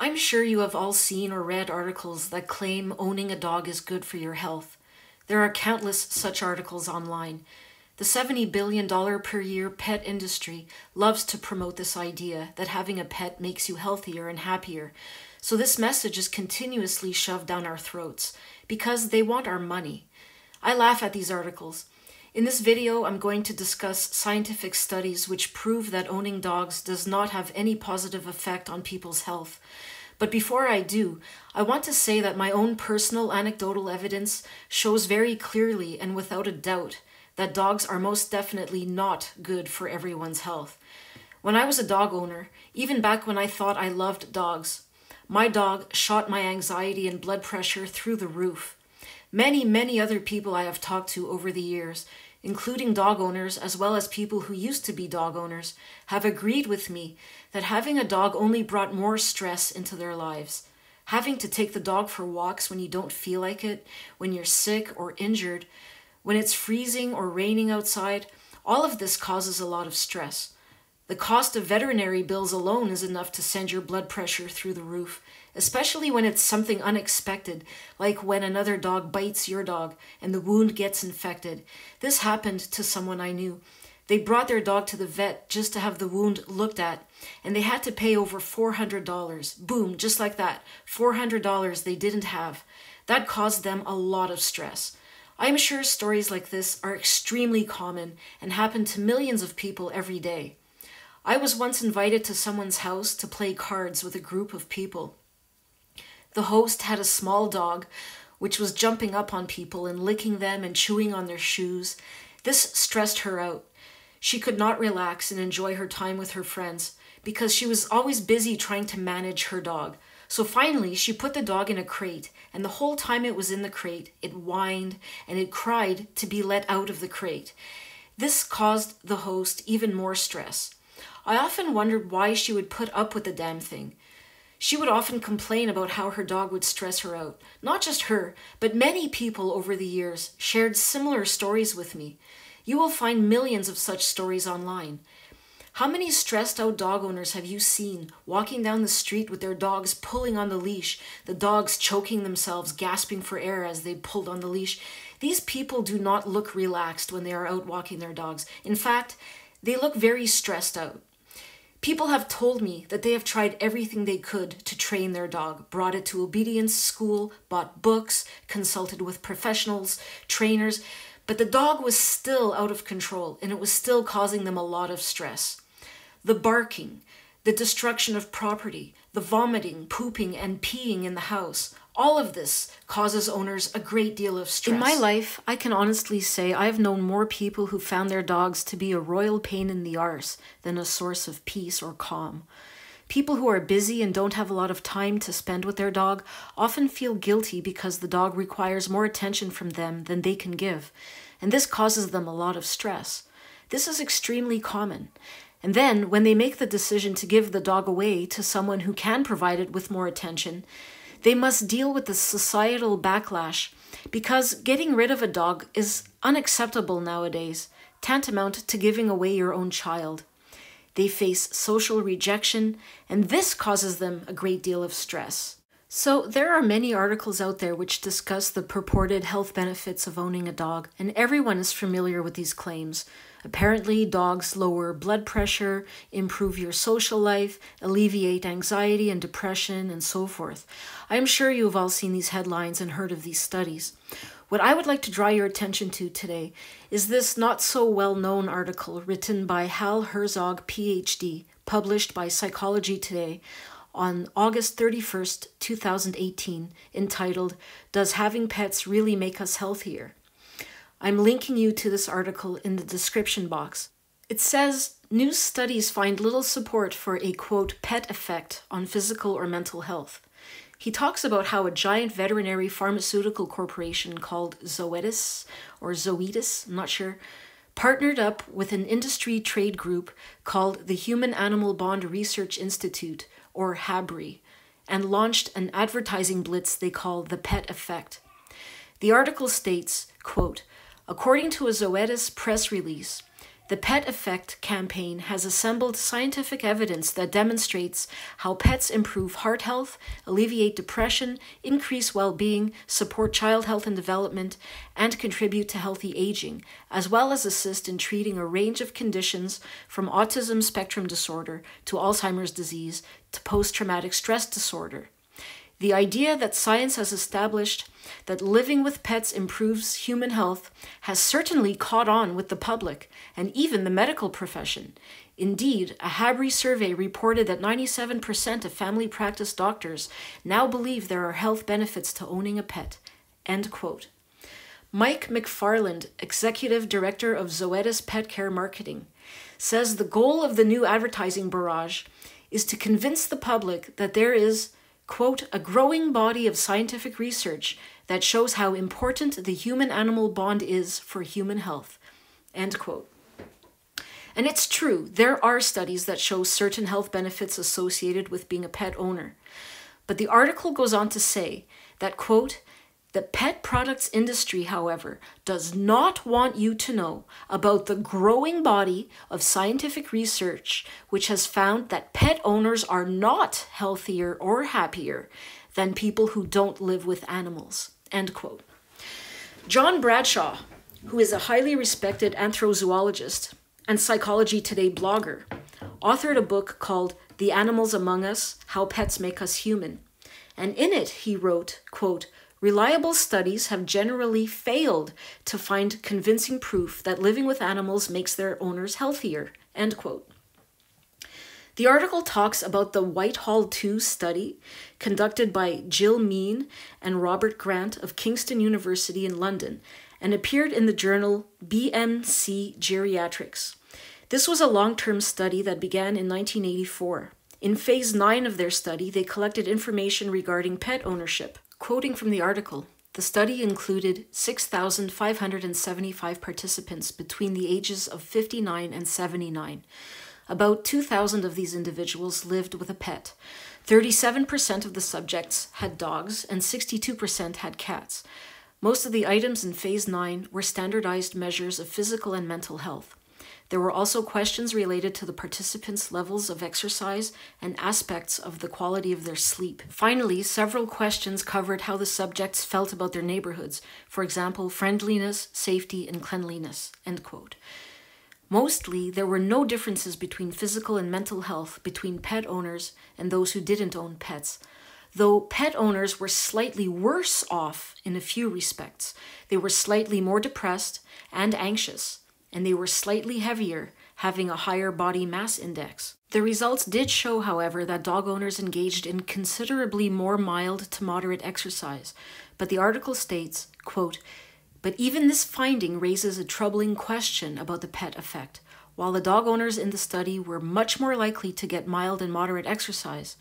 I'm sure you have all seen or read articles that claim owning a dog is good for your health. There are countless such articles online. The $70 billion per year pet industry loves to promote this idea that having a pet makes you healthier and happier. So this message is continuously shoved down our throats because they want our money. I laugh at these articles. In this video, I'm going to discuss scientific studies which prove that owning dogs does not have any positive effect on people's health. But before I do, I want to say that my own personal anecdotal evidence shows very clearly and without a doubt that dogs are most definitely not good for everyone's health. When I was a dog owner, even back when I thought I loved dogs, my dog shot my anxiety and blood pressure through the roof. Many, many other people I have talked to over the years, including dog owners as well as people who used to be dog owners, have agreed with me that having a dog only brought more stress into their lives. Having to take the dog for walks when you don't feel like it, when you're sick or injured, when it's freezing or raining outside, all of this causes a lot of stress. The cost of veterinary bills alone is enough to send your blood pressure through the roof, especially when it's something unexpected, like when another dog bites your dog and the wound gets infected. This happened to someone I knew. They brought their dog to the vet just to have the wound looked at, and they had to pay over $400. Boom, just like that. $400 they didn't have. That caused them a lot of stress. I'm sure stories like this are extremely common and happen to millions of people every day. I was once invited to someone's house to play cards with a group of people. The host had a small dog, which was jumping up on people and licking them and chewing on their shoes. This stressed her out. She could not relax and enjoy her time with her friends because she was always busy trying to manage her dog. So finally, she put the dog in a crate, and the whole time it was in the crate, it whined and it cried to be let out of the crate. This caused the host even more stress. I often wondered why she would put up with the damn thing. She would often complain about how her dog would stress her out. Not just her, but many people over the years shared similar stories with me. You will find millions of such stories online. How many stressed out dog owners have you seen walking down the street with their dogs pulling on the leash, the dogs choking themselves, gasping for air as they pulled on the leash? These people do not look relaxed when they are out walking their dogs. In fact, they look very stressed out. People have told me that they have tried everything they could to train their dog, brought it to obedience school, bought books, consulted with professionals, trainers, but the dog was still out of control and it was still causing them a lot of stress. The barking, the destruction of property, the vomiting, pooping, and peeing in the house, all of this causes owners a great deal of stress. In my life, I can honestly say I've known more people who found their dogs to be a royal pain in the arse than a source of peace or calm. People who are busy and don't have a lot of time to spend with their dog often feel guilty because the dog requires more attention from them than they can give, and this causes them a lot of stress. This is extremely common. And then, when they make the decision to give the dog away to someone who can provide it with more attention, they must deal with the societal backlash because getting rid of a dog is unacceptable nowadays, tantamount to giving away your own child. They face social rejection, and this causes them a great deal of stress. So, there are many articles out there which discuss the purported health benefits of owning a dog, and everyone is familiar with these claims. Apparently, dogs lower blood pressure, improve your social life, alleviate anxiety and depression, and so forth. I am sure you have all seen these headlines and heard of these studies. What I would like to draw your attention to today is this not so well known article written by Hal Herzog, PhD, published by Psychology Today on August 31st, 2018, entitled Does Having Pets Really Make Us Healthier? I'm linking you to this article in the description box. It says new studies find little support for a quote pet effect on physical or mental health. He talks about how a giant veterinary pharmaceutical corporation called Zoetis or Zoetis, I'm not sure, partnered up with an industry trade group called the Human Animal Bond Research Institute or HABRI and launched an advertising blitz they call the pet effect. The article states, quote, According to a Zoetis press release, the Pet Effect campaign has assembled scientific evidence that demonstrates how pets improve heart health, alleviate depression, increase well being, support child health and development, and contribute to healthy aging, as well as assist in treating a range of conditions from autism spectrum disorder to Alzheimer's disease to post traumatic stress disorder. The idea that science has established that living with pets improves human health has certainly caught on with the public and even the medical profession. Indeed, a Habri survey reported that 97% of family practice doctors now believe there are health benefits to owning a pet. End quote. Mike McFarland, executive director of Zoetis Pet Care Marketing, says the goal of the new advertising barrage is to convince the public that there is quote, a growing body of scientific research that shows how important the human animal bond is for human health, end quote. And it's true, there are studies that show certain health benefits associated with being a pet owner. But the article goes on to say that, quote, the pet products industry, however, does not want you to know about the growing body of scientific research which has found that pet owners are not healthier or happier than people who don't live with animals. End quote. John Bradshaw, who is a highly respected anthrozoologist and Psychology Today blogger, authored a book called The Animals Among Us How Pets Make Us Human. And in it, he wrote, quote, Reliable studies have generally failed to find convincing proof that living with animals makes their owners healthier. End quote. The article talks about the Whitehall II study conducted by Jill Mean and Robert Grant of Kingston University in London and appeared in the journal BMC Geriatrics. This was a long term study that began in 1984. In phase 9 of their study, they collected information regarding pet ownership. Quoting from the article, the study included 6,575 participants between the ages of 59 and 79. About 2,000 of these individuals lived with a pet. 37% of the subjects had dogs and 62% had cats. Most of the items in Phase 9 were standardized measures of physical and mental health. There were also questions related to the participants' levels of exercise and aspects of the quality of their sleep. Finally, several questions covered how the subjects felt about their neighborhoods, for example, friendliness, safety, and cleanliness. End quote. Mostly, there were no differences between physical and mental health between pet owners and those who didn't own pets, though pet owners were slightly worse off in a few respects. They were slightly more depressed and anxious and they were slightly heavier, having a higher body mass index. The results did show, however, that dog owners engaged in considerably more mild to moderate exercise, but the article states, quote, but even this finding raises a troubling question about the pet effect. While the dog owners in the study were much more likely to get mild and moderate exercise,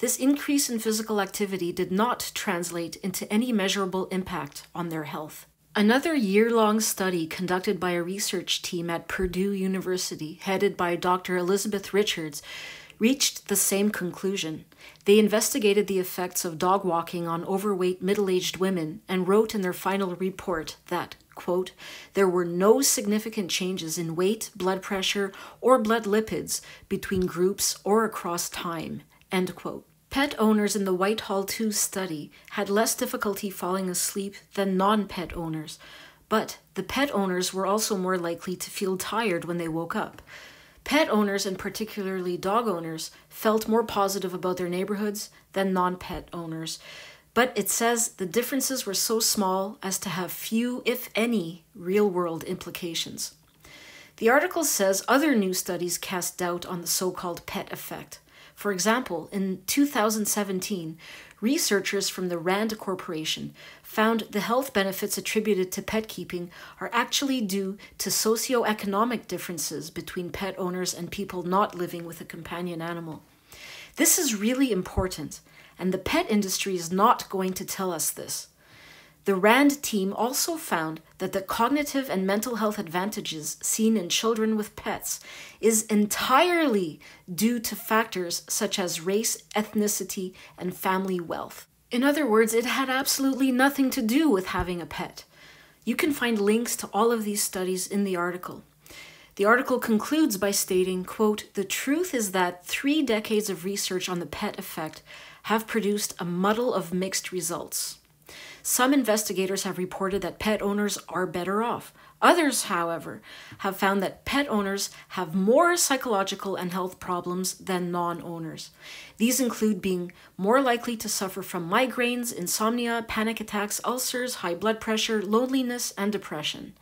this increase in physical activity did not translate into any measurable impact on their health. Another year long study conducted by a research team at Purdue University, headed by Dr. Elizabeth Richards, reached the same conclusion. They investigated the effects of dog walking on overweight middle aged women and wrote in their final report that, quote, there were no significant changes in weight, blood pressure, or blood lipids between groups or across time, end quote. Pet owners in the Whitehall II study had less difficulty falling asleep than non pet owners, but the pet owners were also more likely to feel tired when they woke up. Pet owners, and particularly dog owners, felt more positive about their neighborhoods than non pet owners. But it says the differences were so small as to have few, if any, real world implications. The article says other new studies cast doubt on the so called pet effect. For example, in 2017, researchers from the RAND Corporation found the health benefits attributed to pet keeping are actually due to socioeconomic differences between pet owners and people not living with a companion animal. This is really important, and the pet industry is not going to tell us this. The RAND team also found that the cognitive and mental health advantages seen in children with pets is entirely due to factors such as race, ethnicity, and family wealth. In other words, it had absolutely nothing to do with having a pet. You can find links to all of these studies in the article. The article concludes by stating, quote, "The truth is that 3 decades of research on the pet effect have produced a muddle of mixed results." Some investigators have reported that pet owners are better off. Others, however, have found that pet owners have more psychological and health problems than non owners. These include being more likely to suffer from migraines, insomnia, panic attacks, ulcers, high blood pressure, loneliness, and depression.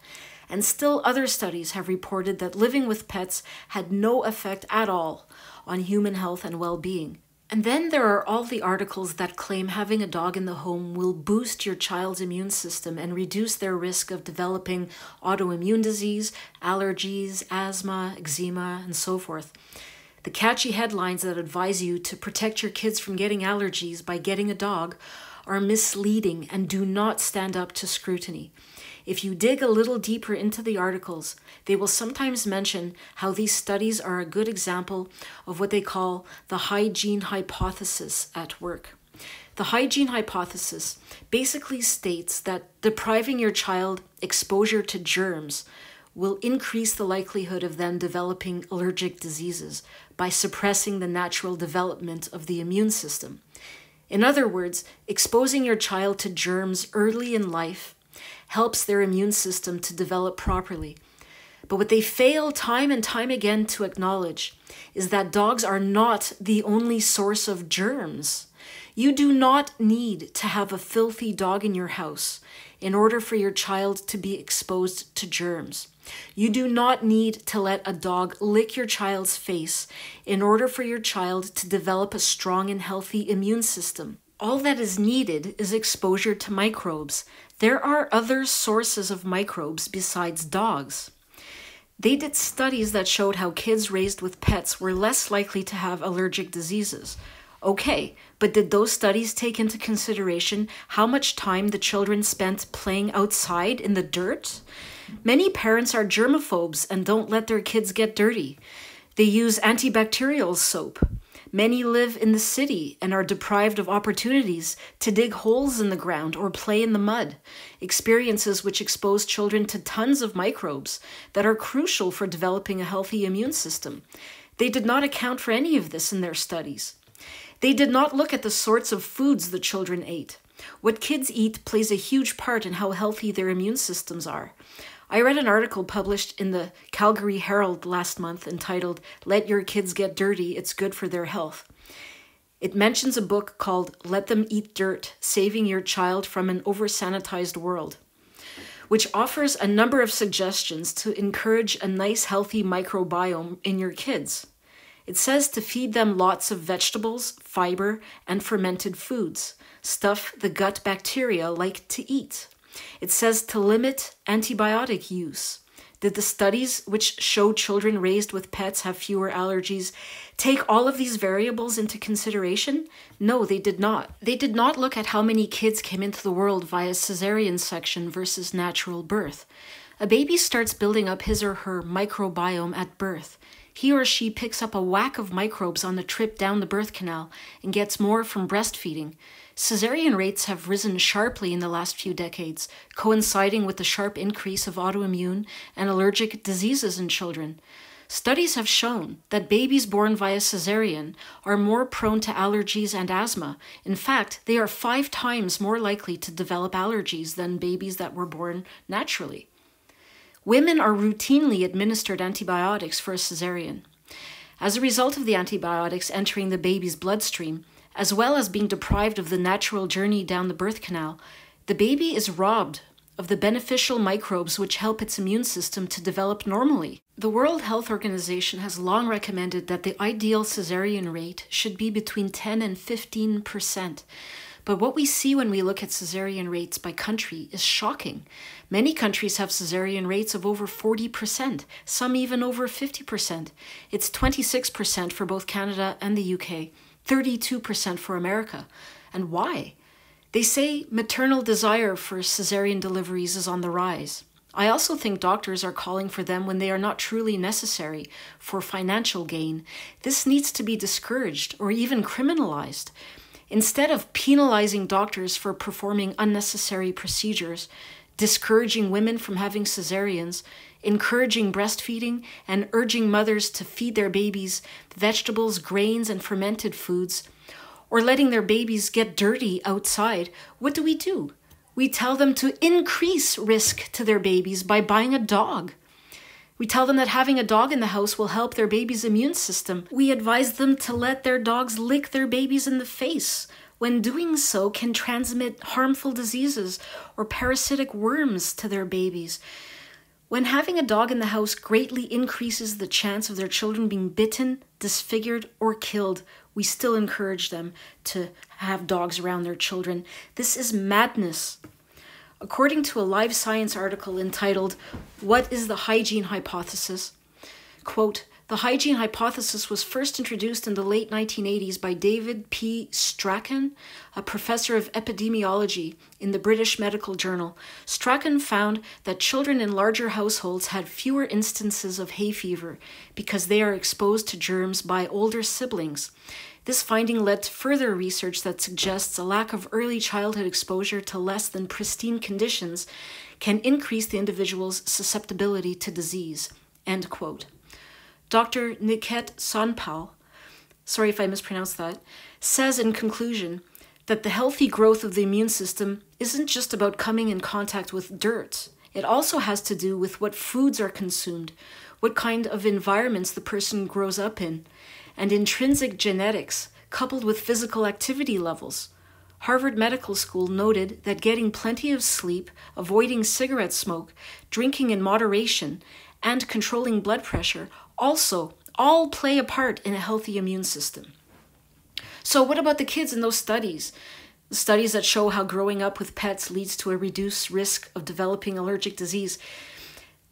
And still, other studies have reported that living with pets had no effect at all on human health and well being. And then there are all the articles that claim having a dog in the home will boost your child's immune system and reduce their risk of developing autoimmune disease, allergies, asthma, eczema, and so forth. The catchy headlines that advise you to protect your kids from getting allergies by getting a dog are misleading and do not stand up to scrutiny. If you dig a little deeper into the articles, they will sometimes mention how these studies are a good example of what they call the hygiene hypothesis at work. The hygiene hypothesis basically states that depriving your child exposure to germs will increase the likelihood of them developing allergic diseases by suppressing the natural development of the immune system. In other words, exposing your child to germs early in life helps their immune system to develop properly. But what they fail time and time again to acknowledge is that dogs are not the only source of germs. You do not need to have a filthy dog in your house in order for your child to be exposed to germs. You do not need to let a dog lick your child's face in order for your child to develop a strong and healthy immune system. All that is needed is exposure to microbes there are other sources of microbes besides dogs. They did studies that showed how kids raised with pets were less likely to have allergic diseases. Okay, but did those studies take into consideration how much time the children spent playing outside in the dirt? Many parents are germophobes and don't let their kids get dirty. They use antibacterial soap. Many live in the city and are deprived of opportunities to dig holes in the ground or play in the mud, experiences which expose children to tons of microbes that are crucial for developing a healthy immune system. They did not account for any of this in their studies. They did not look at the sorts of foods the children ate. What kids eat plays a huge part in how healthy their immune systems are. I read an article published in the Calgary Herald last month entitled Let Your Kids Get Dirty, It's Good for Their Health. It mentions a book called Let Them Eat Dirt Saving Your Child from an Over Sanitized World, which offers a number of suggestions to encourage a nice, healthy microbiome in your kids. It says to feed them lots of vegetables, fiber, and fermented foods, stuff the gut bacteria like to eat. It says to limit antibiotic use. Did the studies which show children raised with pets have fewer allergies take all of these variables into consideration? No, they did not. They did not look at how many kids came into the world via cesarean section versus natural birth. A baby starts building up his or her microbiome at birth. He or she picks up a whack of microbes on the trip down the birth canal and gets more from breastfeeding. Caesarean rates have risen sharply in the last few decades, coinciding with the sharp increase of autoimmune and allergic diseases in children. Studies have shown that babies born via caesarean are more prone to allergies and asthma. In fact, they are five times more likely to develop allergies than babies that were born naturally. Women are routinely administered antibiotics for a caesarean. As a result of the antibiotics entering the baby's bloodstream, as well as being deprived of the natural journey down the birth canal, the baby is robbed of the beneficial microbes which help its immune system to develop normally. The World Health Organization has long recommended that the ideal cesarean rate should be between 10 and 15 percent. But what we see when we look at cesarean rates by country is shocking. Many countries have cesarean rates of over 40%, some even over 50%. It's 26% for both Canada and the UK. 32% for America. And why? They say maternal desire for cesarean deliveries is on the rise. I also think doctors are calling for them when they are not truly necessary for financial gain. This needs to be discouraged or even criminalized. Instead of penalizing doctors for performing unnecessary procedures, discouraging women from having cesareans, encouraging breastfeeding, and urging mothers to feed their babies vegetables, grains, and fermented foods, or letting their babies get dirty outside, what do we do? We tell them to increase risk to their babies by buying a dog. We tell them that having a dog in the house will help their baby's immune system. We advise them to let their dogs lick their babies in the face when doing so can transmit harmful diseases or parasitic worms to their babies. When having a dog in the house greatly increases the chance of their children being bitten, disfigured, or killed, we still encourage them to have dogs around their children. This is madness. According to a Live Science article entitled, What is the Hygiene Hypothesis? Quote, the hygiene hypothesis was first introduced in the late 1980s by David P. Strachan, a professor of epidemiology in the British Medical Journal. Strachan found that children in larger households had fewer instances of hay fever because they are exposed to germs by older siblings. This finding led to further research that suggests a lack of early childhood exposure to less than pristine conditions can increase the individual's susceptibility to disease. End quote. Dr. Niket Sonpal, sorry if I mispronounced that, says in conclusion that the healthy growth of the immune system isn't just about coming in contact with dirt. It also has to do with what foods are consumed, what kind of environments the person grows up in, and intrinsic genetics coupled with physical activity levels. Harvard Medical School noted that getting plenty of sleep, avoiding cigarette smoke, drinking in moderation, and controlling blood pressure also all play a part in a healthy immune system. So, what about the kids in those studies? studies that show how growing up with pets leads to a reduced risk of developing allergic disease.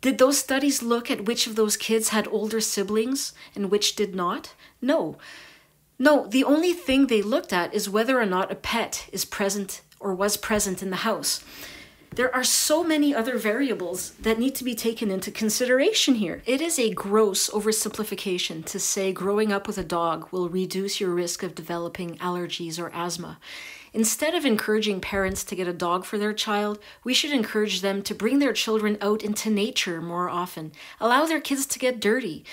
Did those studies look at which of those kids had older siblings and which did not? No. No, the only thing they looked at is whether or not a pet is present or was present in the house. There are so many other variables that need to be taken into consideration here. It is a gross oversimplification to say growing up with a dog will reduce your risk of developing allergies or asthma. Instead of encouraging parents to get a dog for their child, we should encourage them to bring their children out into nature more often. Allow their kids to get dirty.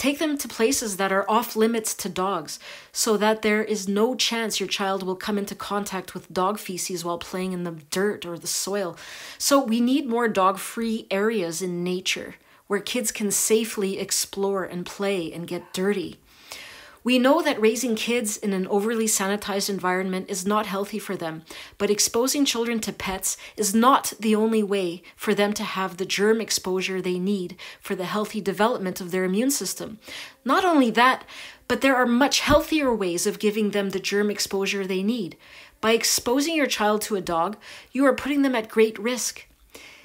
Take them to places that are off limits to dogs so that there is no chance your child will come into contact with dog feces while playing in the dirt or the soil. So we need more dog free areas in nature where kids can safely explore and play and get dirty. We know that raising kids in an overly sanitized environment is not healthy for them, but exposing children to pets is not the only way for them to have the germ exposure they need for the healthy development of their immune system. Not only that, but there are much healthier ways of giving them the germ exposure they need. By exposing your child to a dog, you are putting them at great risk.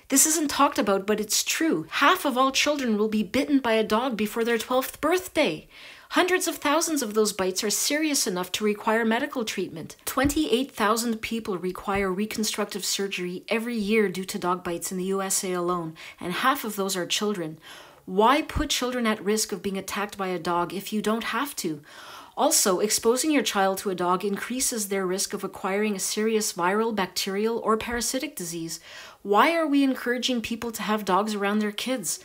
This isn't talked about, but it's true. Half of all children will be bitten by a dog before their 12th birthday. Hundreds of thousands of those bites are serious enough to require medical treatment. 28,000 people require reconstructive surgery every year due to dog bites in the USA alone, and half of those are children. Why put children at risk of being attacked by a dog if you don't have to? Also, exposing your child to a dog increases their risk of acquiring a serious viral, bacterial, or parasitic disease. Why are we encouraging people to have dogs around their kids?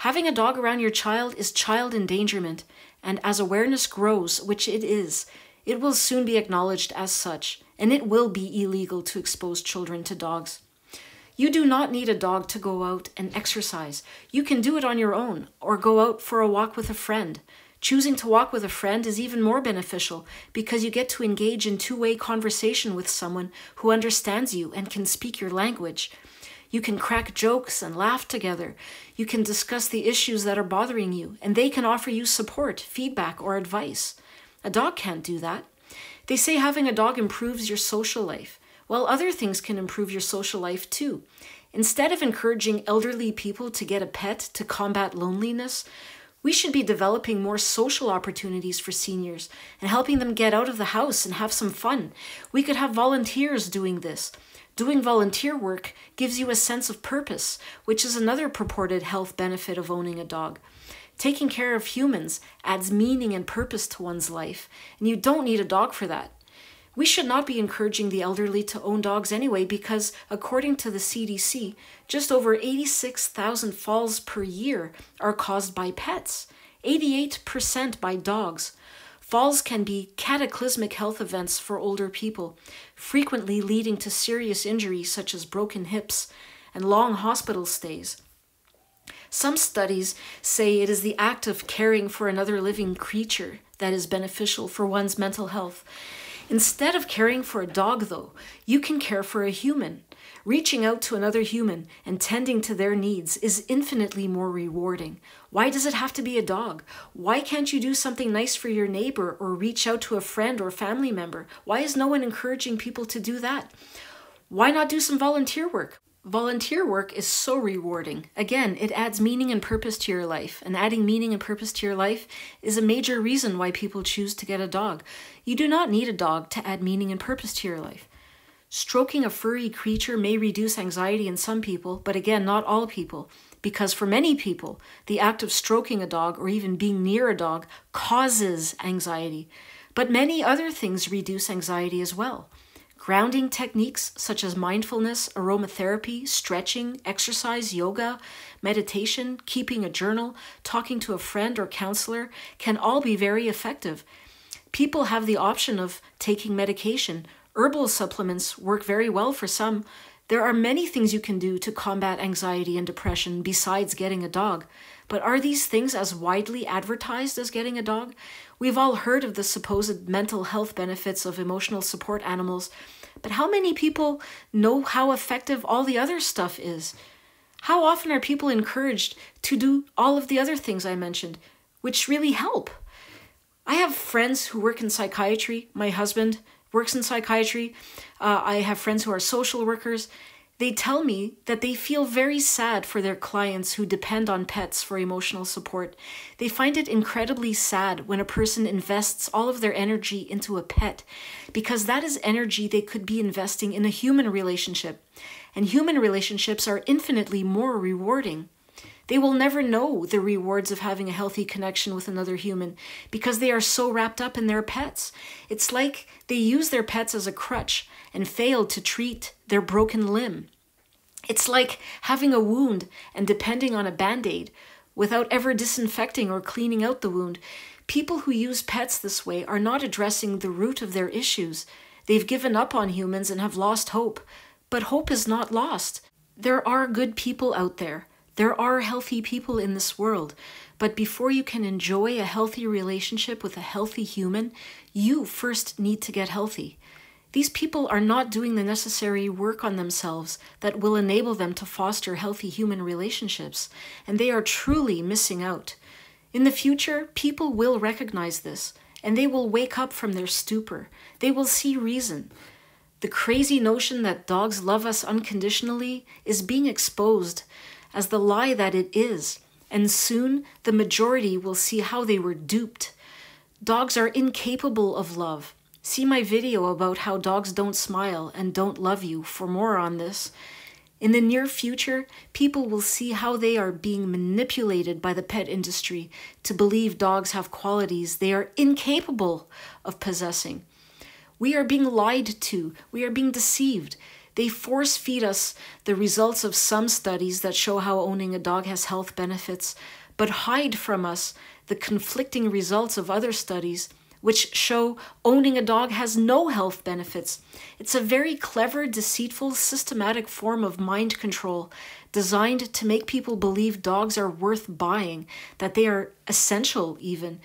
Having a dog around your child is child endangerment and as awareness grows, which it is, it will soon be acknowledged as such, and it will be illegal to expose children to dogs. You do not need a dog to go out and exercise. You can do it on your own or go out for a walk with a friend. Choosing to walk with a friend is even more beneficial because you get to engage in two way conversation with someone who understands you and can speak your language. You can crack jokes and laugh together. You can discuss the issues that are bothering you, and they can offer you support, feedback, or advice. A dog can't do that. They say having a dog improves your social life. Well, other things can improve your social life too. Instead of encouraging elderly people to get a pet to combat loneliness, we should be developing more social opportunities for seniors and helping them get out of the house and have some fun. We could have volunteers doing this. Doing volunteer work gives you a sense of purpose, which is another purported health benefit of owning a dog. Taking care of humans adds meaning and purpose to one's life, and you don't need a dog for that. We should not be encouraging the elderly to own dogs anyway because, according to the CDC, just over 86,000 falls per year are caused by pets, 88% by dogs. Falls can be cataclysmic health events for older people, frequently leading to serious injuries such as broken hips and long hospital stays. Some studies say it is the act of caring for another living creature that is beneficial for one's mental health. Instead of caring for a dog, though, you can care for a human. Reaching out to another human and tending to their needs is infinitely more rewarding. Why does it have to be a dog? Why can't you do something nice for your neighbor or reach out to a friend or family member? Why is no one encouraging people to do that? Why not do some volunteer work? Volunteer work is so rewarding. Again, it adds meaning and purpose to your life, and adding meaning and purpose to your life is a major reason why people choose to get a dog. You do not need a dog to add meaning and purpose to your life. Stroking a furry creature may reduce anxiety in some people, but again, not all people, because for many people, the act of stroking a dog or even being near a dog causes anxiety. But many other things reduce anxiety as well. Grounding techniques such as mindfulness, aromatherapy, stretching, exercise, yoga, meditation, keeping a journal, talking to a friend or counselor can all be very effective. People have the option of taking medication, Herbal supplements work very well for some. There are many things you can do to combat anxiety and depression besides getting a dog. But are these things as widely advertised as getting a dog? We've all heard of the supposed mental health benefits of emotional support animals, but how many people know how effective all the other stuff is? How often are people encouraged to do all of the other things I mentioned, which really help? I have friends who work in psychiatry, my husband, works in psychiatry. Uh, I have friends who are social workers. They tell me that they feel very sad for their clients who depend on pets for emotional support. They find it incredibly sad when a person invests all of their energy into a pet because that is energy they could be investing in a human relationship. And human relationships are infinitely more rewarding. They will never know the rewards of having a healthy connection with another human because they are so wrapped up in their pets. It's like they use their pets as a crutch and fail to treat their broken limb. It's like having a wound and depending on a band aid without ever disinfecting or cleaning out the wound. People who use pets this way are not addressing the root of their issues. They've given up on humans and have lost hope. But hope is not lost. There are good people out there. There are healthy people in this world, but before you can enjoy a healthy relationship with a healthy human, you first need to get healthy. These people are not doing the necessary work on themselves that will enable them to foster healthy human relationships, and they are truly missing out. In the future, people will recognize this, and they will wake up from their stupor. They will see reason. The crazy notion that dogs love us unconditionally is being exposed as the lie that it is, and soon the majority will see how they were duped. Dogs are incapable of love. See my video about how dogs don't smile and don't love you for more on this. In the near future, people will see how they are being manipulated by the pet industry to believe dogs have qualities they are incapable of possessing. We are being lied to, we are being deceived. They force feed us the results of some studies that show how owning a dog has health benefits, but hide from us the conflicting results of other studies which show owning a dog has no health benefits. It's a very clever, deceitful, systematic form of mind control designed to make people believe dogs are worth buying, that they are essential, even.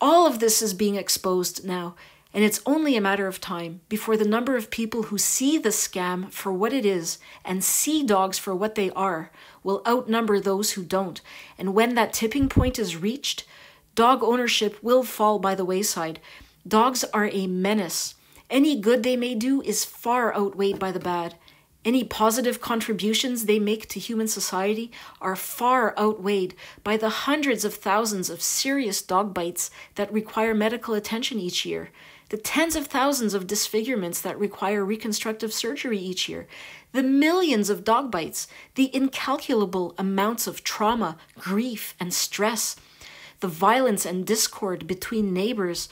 All of this is being exposed now and it's only a matter of time before the number of people who see the scam for what it is and see dogs for what they are will outnumber those who don't. And when that tipping point is reached, dog ownership will fall by the wayside. Dogs are a menace. Any good they may do is far outweighed by the bad. Any positive contributions they make to human society are far outweighed by the hundreds of thousands of serious dog bites that require medical attention each year the tens of thousands of disfigurements that require reconstructive surgery each year, the millions of dog bites, the incalculable amounts of trauma, grief, and stress, the violence and discord between neighbors,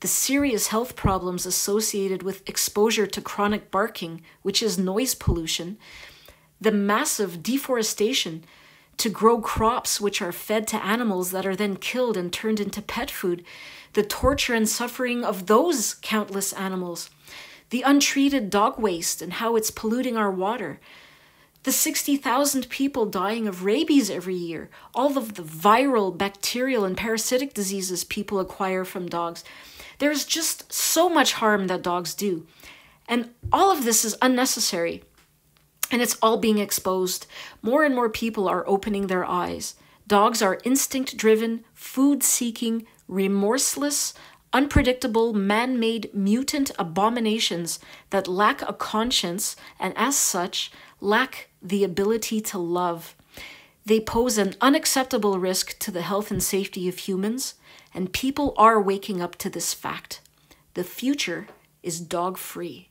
the serious health problems associated with exposure to chronic barking, which is noise pollution, the massive deforestation to grow crops which are fed to animals that are then killed and turned into pet food the torture and suffering of those countless animals, the untreated dog waste and how it's polluting our water, the 60,000 people dying of rabies every year, all of the viral, bacterial, and parasitic diseases people acquire from dogs. There's just so much harm that dogs do. And all of this is unnecessary. And it's all being exposed. More and more people are opening their eyes. Dogs are instinct driven, food seeking, remorseless, unpredictable, man made mutant abominations that lack a conscience and, as such, lack the ability to love. They pose an unacceptable risk to the health and safety of humans, and people are waking up to this fact. The future is dog free.